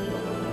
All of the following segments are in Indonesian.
Thank you.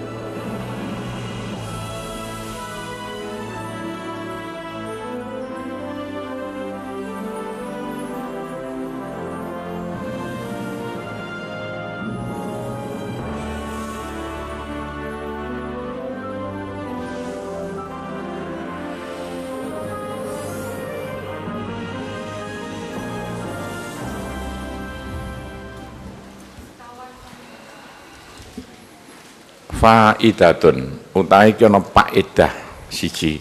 faidatun utai ki ana faedah siji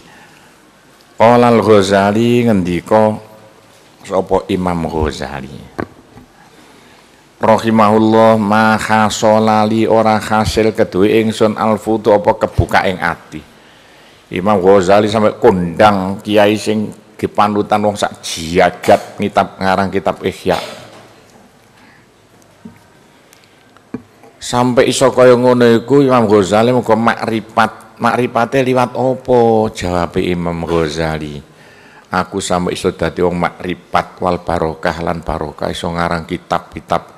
Qala al-Ghazali ngendika sapa Imam Ghazali rahimahullah ma khasolali ora hasil kedue ingsun alfutu apa kebuka ing ati Imam Ghazali sampai kondang kiai sing dipanutan wong sak jiagat ngitab ngarang kitab Ihya sampai iso kaya ngono iku Imam Ghazali muga mak ripate liwat opo jawab Imam Ghazali aku sampai iso dadi wong makripat wal barokah lan barokah iso ngarang kitab-kitab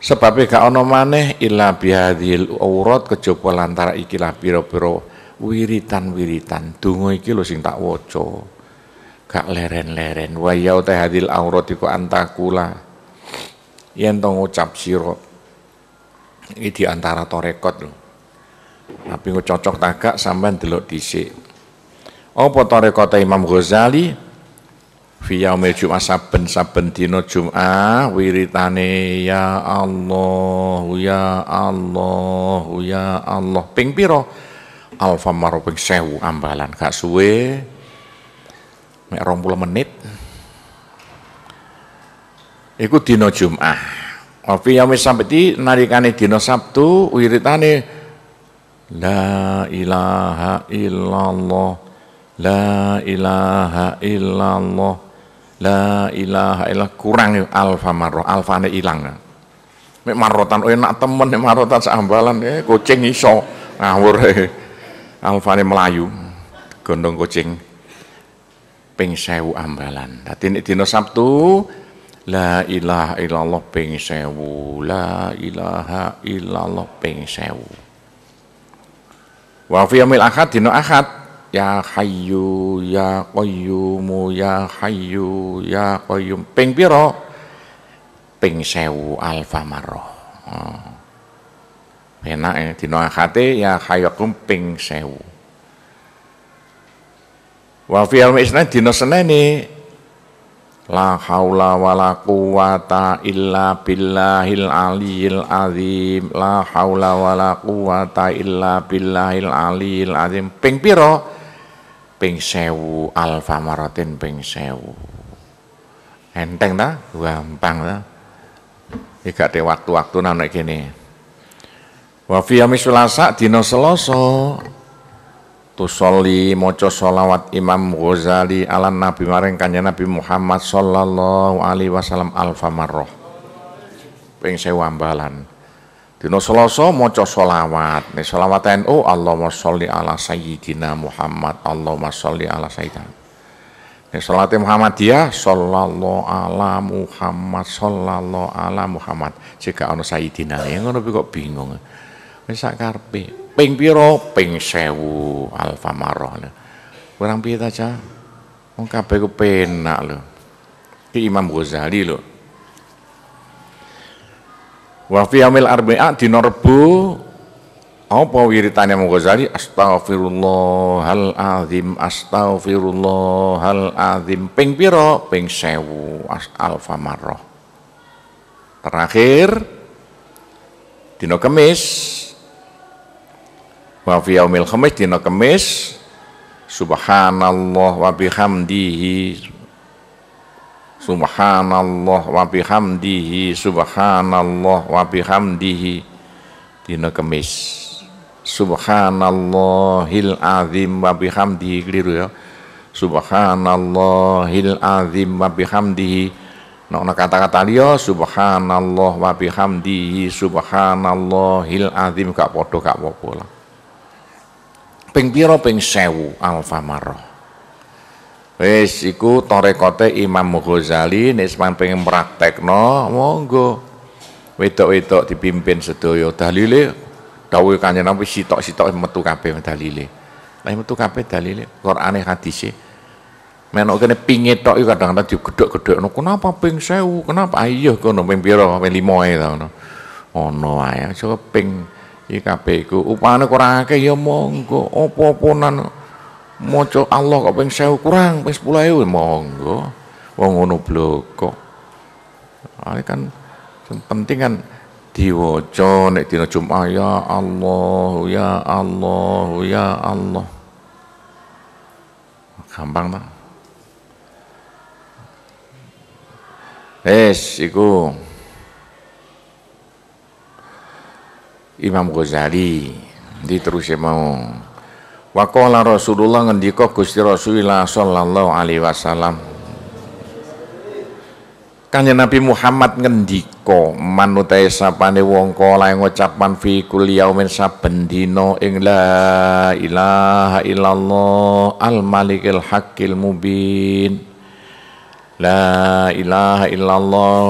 sebab gak ono maneh ila bihadhil aurat kejaba lantara ikilah pira-pira wiritan-wiritan donga iki lho sing tak waca gak leren-leren wa ya hadil aurat iku antakula yen to ngucap sira ini antara torekot loh. Tapi cocok tagak sampean delok dhisik. Apa torekot Imam Ghazali? via yaumil Jum'ah saben-saben dino Jum'ah wiritane ya Allah ya Allah ya Allah ping piro Alfa ping sewu ambalan gak suwe mek 20 menit. Iku dino Jum'ah. Wafi yaumi sabti narikane dina Sabtu wiritane la ilaha illallah la ilaha illallah la ilaha illallah kurang nih. Ya, alfa marro alfane ilang mek marotan oh, enak temen nek marotan sambalan eh kucing iso ngawur eh. alfane melayu gondong kucing ping sewu ambalan. Dadi nek dina Sabtu La ilaha illallah ping sewu. La ilaha illallah ping sewu. Wa fi yamil ahad dino ahad ya hayu ya qayyumu ya hayu ya qayyum ping piro Ping sewu alfa maroh Oh. Ah. Enak e, ya dino ahate ya hayakum ping sewu. Wa fi yamil isnin dino seneni La haula wa la quwata illa billahil aliyil azim. La haula wa la quwata illa billahil aliyil azim. Ping piro? Ping sewu. Alfa maratin ping sewu. Enteng ta? Gampang ta? Iki gak waktu-waktu nang kene. Wa fi yamis Selasa dina Selasa tusolli maca sholawat Imam Ghazali ala Nabi maring kanjeng Nabi Muhammad sallallahu alaihi wasallam alfa marrah ping sewu ambalan dina Selasa maca sholawat nek sholawat NU Allahumma sholli ala sayyidina Muhammad Allahumma sholli ala sayyidina nek Muhammad Muhammadiyah sallallahu ala Muhammad sallallahu ala Muhammad jika ana sayyidina ya ngono kok bingung wis karpi, pengpiro Ping piro Ping alfa maroh Kurang piye aja Cah? Wong kabeh ku penak lho. Ki Imam Ghazali lho. Wa fi amil arba'a dina Rebo apa wiritane Imam Ghazali astagfirullahal azim astagfirullahal azim ping piro ping alfa Terakhir dina kemis wa fi yaumil khamis dina kemis subhanallah wa bihamdihi subhanallah wa bihamdihi subhanallah wa bihamdihi dina kemis subhanallahil azim wa bihamdihi keliru ya subhanallahil azim wa bihamdihi Nak nak kata-kata dia subhanallah wa bihamdihi subhanallahil azim gak podo gak apa lah ping pira ping 1000 Alfamarah. Wis iku torekote Imam Ghazali nek sampeyan pengin praktekno monggo. Wedok-wedok dipimpin sedaya dalile dawuh Kanjeng Nabi sitok-sitok metu kabeh dalile. Lah metu kabeh dalile Qur'ane hadise. Menok kene pinget tok kadang-kadang digedhok-gedhokno. Kenapa ping sewu Kenapa? ayo ah, iya, kono ping pira? Ping 5 ae ta ngono. Ono ae aja ping iki kabeh iku upane kurang akeh ya monggo opo-oponan, maca Allah kok ping 1000 kurang ping 10000 ya monggo wong ngono bloko ale kan penting kan diwaca nek dina Jumat ya Allah ya Allah ya Allah gampang ta Wes iku Imam Ghazali di terus mau Wakola Rasulullah ngendika Gusti Rasulullah sallallahu alaihi wasallam Kanjeng Nabi Muhammad ngendika manutai sapane wong kala ngucapan fi yaumin saben dina ing la ilaha illallah al malikil haqqil mubin La ilaha illallah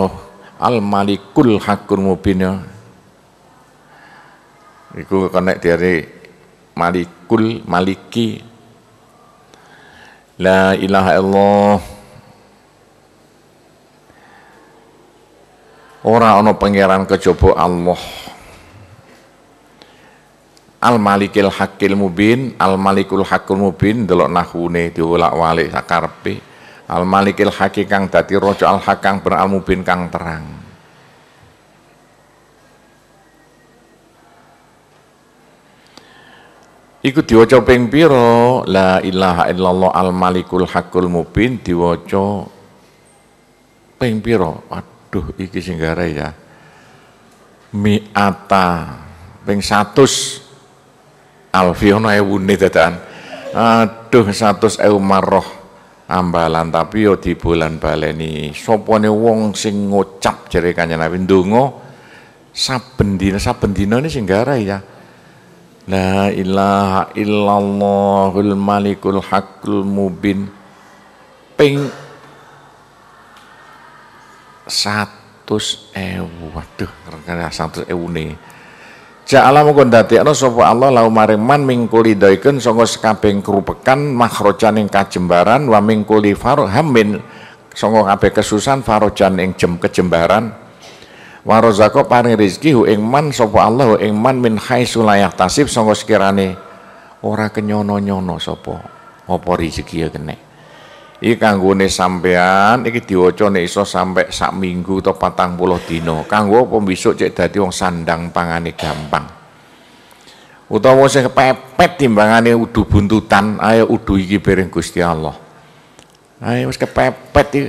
al malikul haqqul mubin Iku konek dari malikul maliki La ilaha illallah Ora ono pangeran kejaba Allah Al Malikil Hakil Mubin, Al Malikul Hakul Mubin delok nahune diulak wali sakarpi, Al Malikil Hakikang dadi rojo Al Hakang beral Mubin kang terang. Iku diwaca ping pira? La ilaha illallah al malikul hakul mubin diwaca ping pira? Aduh iki sing gare ya. Miata ping 100 alfiono ne dadakan. Aduh 100 ewu marroh ambalan tapi yo di bulan baleni. Sopone wong sing ngucap jere kanjeng Nabi ndonga saben dina saben dina sing ya. La ilaha illallahul malikul hakul mubin Ping satu ewu Waduh karena satu ewu nih Ja'ala mukun dadekno sapa Allah lau mariman mingkuli daikun sanga sekabeng kerupekan makhrajan yang kajembaran wa mingkuli farhamin sanga kabeh kesusan farojan ing jem kejembaran wa zakop paring rezeki hu ing man sopo Allah hu ing man min hai la tasib sangka sekirane ora kenyono-nyono opori apa rezeki ya kene iki ne sampean iki diwaca ne iso sampe sak minggu to patang puluh dina kanggo apa besok cek dadi wong sandang pangane gampang utawa sing kepepet timbangane udu buntutan ayo udu iki piring Gusti Allah ayo wis kepepet iki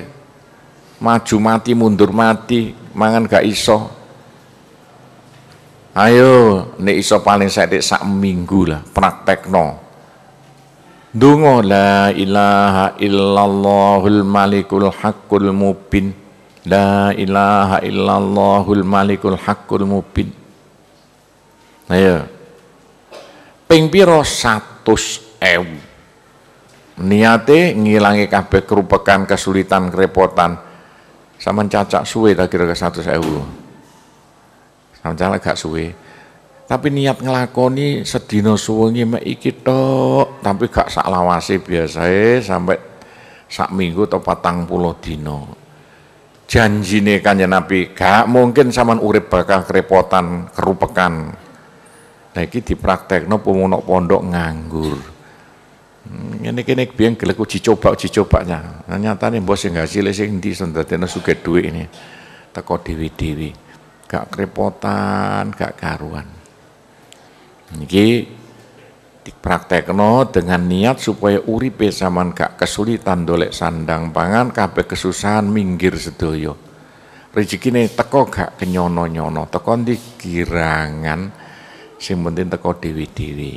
maju mati mundur mati mangan gak iso ayo nek iso paling sedek sak minggu lah praktek no. Dungo la ilaha illallahul malikul hakul mubin La ilaha illallahul malikul hakul mubin Ayo Ping piro satus ewu Niate ngilangi kabeh kerupekan kesulitan kerepotan sama cacak suwe tak kira-kira satu sewu. Sama cacak gak suwe. Tapi niat ngelakoni sedino suwengi mek tok, tapi gak sak biasa sampai sak minggu atau patang puluh dino. Janjine kanjeng Nabi gak mungkin saman urip bakal kerepotan, kerupekan. Nah iki dipraktekno pemunok pondok nganggur. Hmm, ini kini biang gelek uji coba uji cobanya. Nah, nyatane bos sing hasil sing endi sendadene sugih duit ini. Teko dewi-dewi. Gak kerepotan, gak karuan. Niki dipraktekno dengan niat supaya uripe zaman gak kesulitan dolek sandang pangan kabeh kesusahan minggir sedaya. ini teko gak kenyono-nyono, teko dikirangan girangan sing penting teko dewi-dewi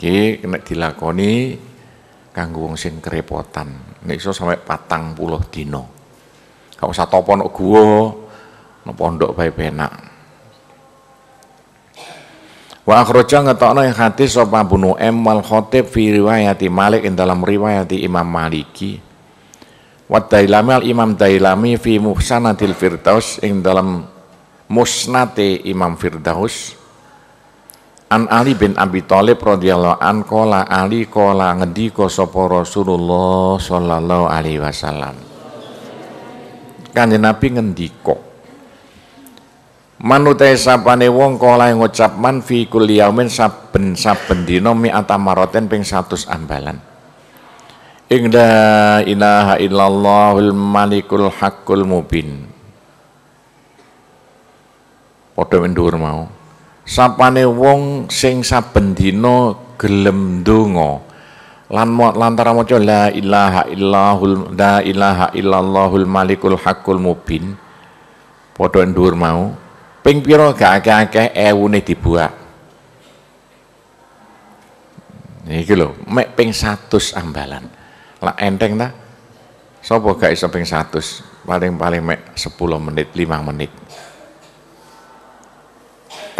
iki kena dilakoni kanggo wong sing kerepotan. Nek iso sampe patang puluh dina. Kau usah topo nok guwa, nok pondok bae penak. Wa akhraja ngetokno yang hadis sapa bunu M wal Khatib fi riwayati Malik ing dalam riwayati Imam Maliki. Wa Dailami al Imam Dailami fi Muhsanatil Firdaus ing dalam Musnate Imam Firdaus An Ali bin Abi Thalib radhiyallahu an kola Ali kola ngedika sopo Rasulullah sallallahu alaihi wasallam. Kanjeng Nabi ngendika Manute sapane wong kala e ngucap man fi kulli yaumin saben-saben dina mi'ata maraten ping 100 ambalan. Ing la ilaha illallahul malikul haqqul mubin. Padha mendhuwur mau sapane wong sing saben dina gelem donga lan lantara maca la ilaha illahul la ilaha illallahul malikul hakul mubin padha ndhuwur mau ping pira gak akeh-akeh ewune dibuat. iki lho, mek ping 100 ambalan. Lah enteng ta? Sapa gak iso ping 100? Paling-paling mek 10 menit, 5 menit.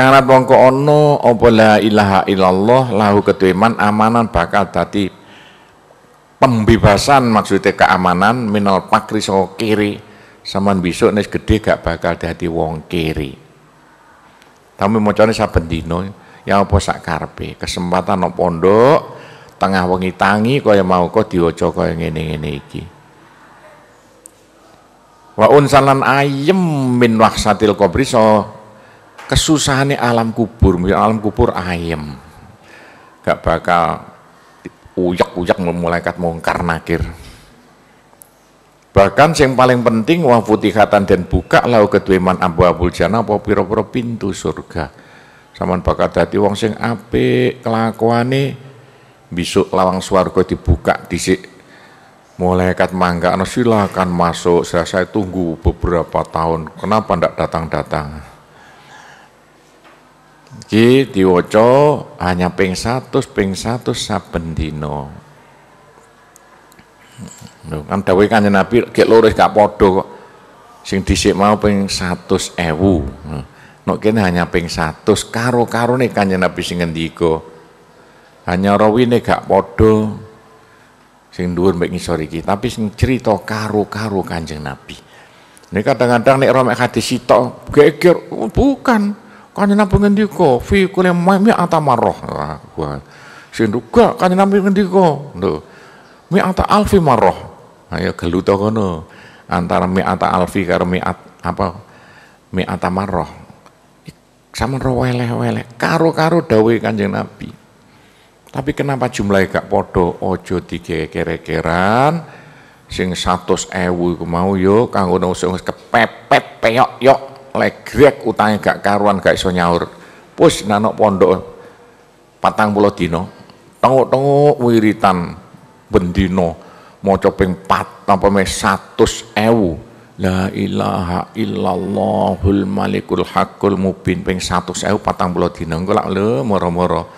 Karena bongko ono opo la ilaha illallah lahu ketuiman amanan bakal tadi pembebasan maksudnya keamanan minal pakri so kiri saman besok nes gede gak bakal tadi wong kiri tapi cari saben dino ya opo sak karpe kesempatan opo pondok tengah wengi tangi kaya mau kok diwaca kaya ngene-ngene iki wa unsalan ayem min wahsatil qabri so kesusahannya alam kubur alam kubur ayem gak bakal uyak-uyak kat mongkar nakir bahkan yang paling penting wa futihatan dan buka lau iman abu abul jana apa piro-piro pintu surga saman bakal dati, wong sing ape kelakuane bisuk lawang swarga dibuka mulai malaikat mangga silakan masuk saya, saya tunggu beberapa tahun kenapa ndak datang-datang Nggih diwaca hanya ping satu, ping satu saben dina. Lho kan dawuh Kanjeng Nabi gak podo, kok. Sing disik mau ping ewu. Nek kene hanya ping satu, karo-karone Kanjeng Nabi sing ngendika. Hanya rawine gak podo, sing dhuwur mek ngisor iki, tapi sing cerita karo-karo Kanjeng Nabi. Ini kadang-kadang nek romek hadis sitok geger, oh, bukan. Kanjeng Nabi ngendiko fi kulli ata maroh, Wah. Sing duga Kanjeng Nabi ngendiko Lho. Mi ata alfi marrah. Ayo ya geluta kono. Antara mi ata alfi karo mi at, apa mi maroh, Sama weleh-weleh karo-karo dawei Kanjeng Nabi. Tapi kenapa jumlahnya gak podo ojo tiga kere-keran sing satu ewu mau yo kanggo sing kepepet peyok yok legrek utangnya gak karuan gak iso nyaur pus nanok pondok patang pulau dino tengok-tengok wiritan bendino mau coping pat apa me ewu La ilaha illallahul malikul hakul mubin ping ewu patang pulau dino enggak lah le moro-moro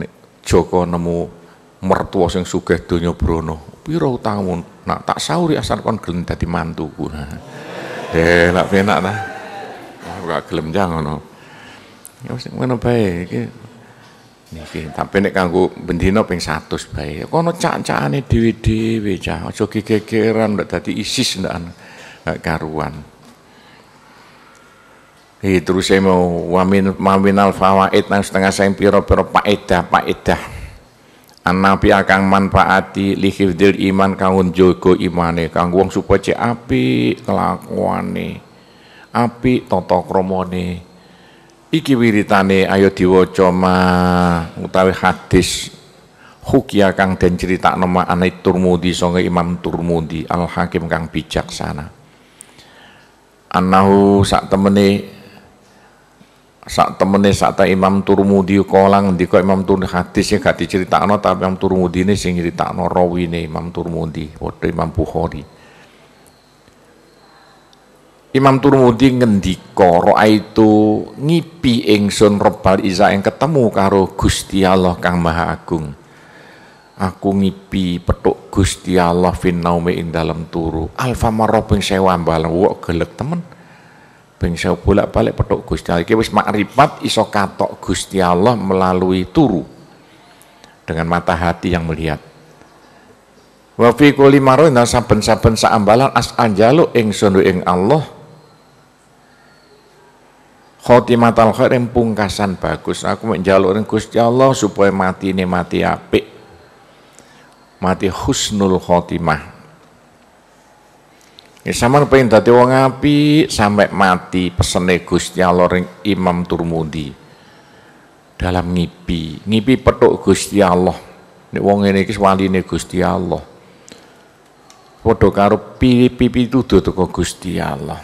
nih Joko nemu mertua sing sugih donya Brono piro utangmu nak tak sauri asal kon gelem dadi mantuku nah eh lak penak nah gak gelem jang ngono. Ya wis ngono bae iki niki tapi nek kanggo bendina ping 100 bae. Ya kono cak-cakane dhewe-dhewe cah. Aja gegeran ndak dadi ISIS ndak karuan. Hi terus saya e mau wamin mamin al fawaid nang setengah saya piro piro paedah An Anapi akang manfaati lihifdil iman kangun jogo imane kang wong supaya cek api nih api toto kromone iki wiritane ayo diwaca ma utawi hadis hukia kang den cerita nama anai Turmudi songe Imam Turmudi Al Hakim kang bijaksana anahu sak temene sak temene sak ta Imam Turmudi di kau Imam Turmudi ya gak diceritakno tapi Imam Turmudi ini sing rawi nih Imam Turmudi waktu Imam bukhori Imam Turmudi ngendika itu ngipi ingsun rebal isa yang ketemu karo Gusti Allah Kang Maha Agung. Aku ngipi petuk Gusti Allah fin naume ing dalem turu. Alfa marobing sewa ambalan wok gelek temen. Bing sewa bolak-balik petuk Gusti Allah. Iki wis makrifat iso katok Gusti Allah melalui turu. Dengan mata hati yang melihat. Wa fi kulli marun saben-saben saambalan as anjalu ingsun ing Allah khotimatal khair yang pungkasan bagus aku menjalurin Gusti Allah supaya mati ini mati apik mati husnul khotimah Ya sama pengen dadi wong api sampai mati pesene Gusti Allah ring Imam Turmudi dalam ngipi ngipi petuk Gusti Allah nek wong ngene iki ini Gusti Allah padha karo pipi-pipi tuduh teko Gusti Allah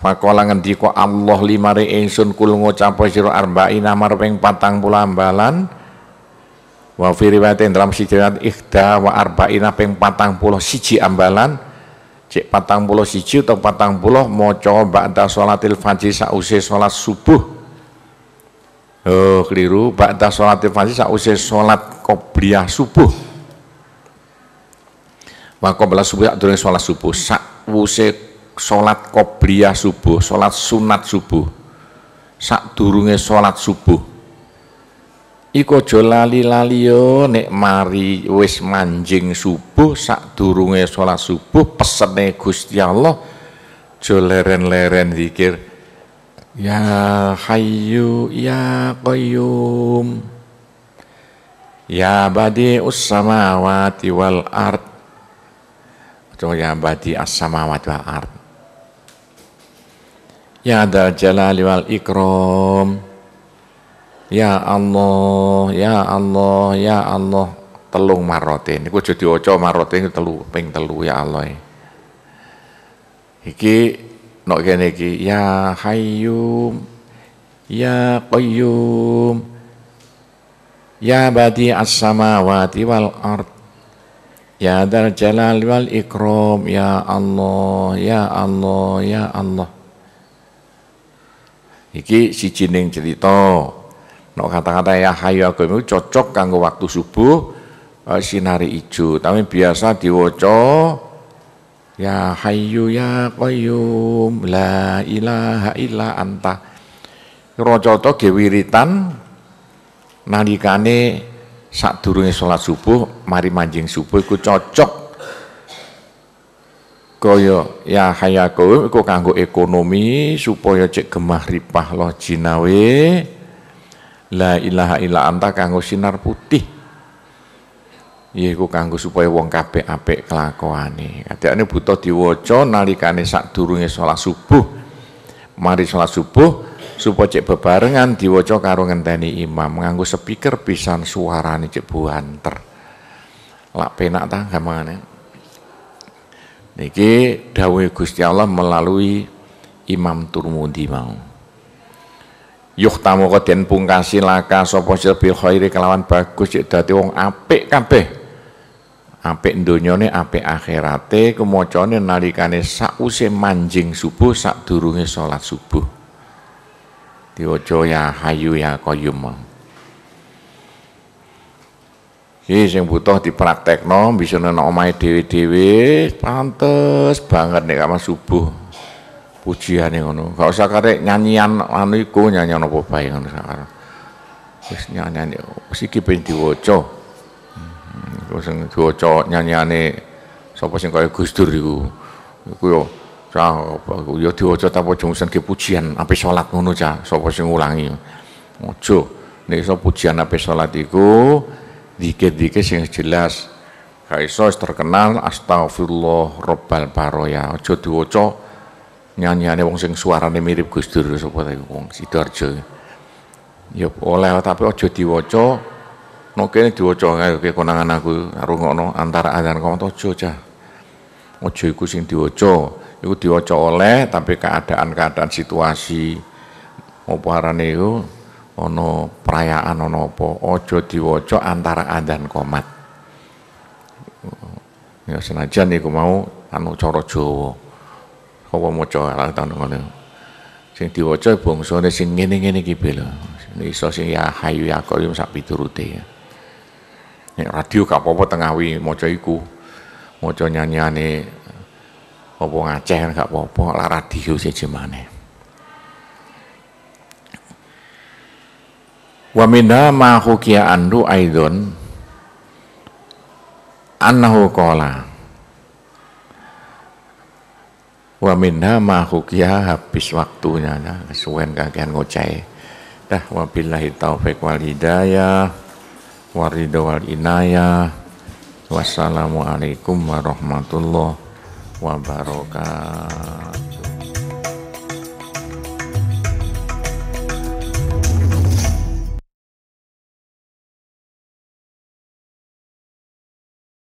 Pakola ko Allah limare ingsun kul ngucap sira peng patang 40 ambalan wa fi riwayat dalam siji ikhda wa peng patang 40 siji ambalan cek 40 siji atau 40 maca ba'da salatil sa sause solat subuh Oh keliru ba'da salatil sa sause solat qobliyah subuh wa qabla subuh sak dore solat subuh sak wuse sholat qobliyah subuh, sholat sunat subuh, sak durunge sholat subuh. Iko jolali lali nek mari wis manjing subuh sak durunge sholat subuh pesene Gusti Allah joleren leren zikir Ya Hayyu Ya koyum, Ya badi ussamawati wal ard Coba ya badi as-samawati wal ard Ya Dal Jalali wal Ikram Ya Allah, Ya Allah, Ya Allah telung marote niku aja oco marote telu ping telu ya Allah iki nok kene iki ya hayyum ya qayyum ya badi as-samawati wal art, ya dal jalal wal ikram ya Allah ya Allah ya Allah Iki si sijining cerita. no kata-kata ya hayu agama itu cocok kanggo waktu subuh uh, sinari ijo, tapi biasa diwaca ya hayu ya qayyum la ilaha illa anta. rojoto ge wiritan saat sadurunge sholat subuh mari manjing subuh ikut cocok kaya ya haya kowe iku kanggo ekonomi supaya cek gemah ripah loh jinawe la ilaha illa anta kanggo sinar putih yaiku kanggo supaya wong kabeh apik kelakuane kadane buta diwaca nalikane sadurunge salat subuh mari salat subuh supaya cek bebarengan diwaca karo ngenteni imam nganggo speaker pisan suarane cek buanter lak penak ta gamane Niki dawuh Gusti Allah melalui Imam Turmudi mau. Yuhtamu den pungkasi laka sapa sir khairi kelawan bagus cek dadi wong apik kabeh. Apik donyane, apik akhirate, kemocone nalikane sakuse manjing subuh durungi sholat subuh. Diwaca ya hayu ya koyumang jadi sing butuh dipraktekno bisa nang omahe dewi dewi pantes banget nih kamar subuh. pujian ngono. Gak usah karek nyanyian anu iku nyanyian apa bae ngono sakar. Wis nyanyian wis iki ben diwaca. Hmm, iku sing diwaca nyanyiane sapa sing kaya Gus iku. Iku yo ya, cah apa yo ya diwaca tanpa jungsen ke pujian ape sholat ngono cah sapa sing ulangi Ojo nih so pujian ape salat iku dikit-dikit sing jelas gak iso terkenal astagfirullah robbal paroya ojo diwaca nyanyiannya, wong sing suarane mirip Gus Dur sapa ta wong Sidoarjo ya oleh tapi ojo diwaca nek kene diwaca ya, kae konangan aku karo ngono antara adzan kok aja aja ojo iku sing diwaca iku diwaca oleh tapi keadaan-keadaan situasi apa arane iku ono perayaan ono apa ojo diwaca antara adan komat ya senajan iku mau anu cara Jawa apa maca anu ngene sing diwaca bangsane sing ngene-ngene iki lho iso sing ya hayu ya qayyum sak piturute ya nek radio gak apa-apa tengawi maca iku nyanyi, nyanyiane apa Aceh gak apa-apa lah radio siji gimana Wa minha ma hukia andu aidun annahu qala Wa minha ma hukia habis waktunya ya nah, kesuwen kakean ngoceh. Dah wabillahi taufik wal hidayah waridho wal inayah wassalamualaikum warahmatullahi wabarakatuh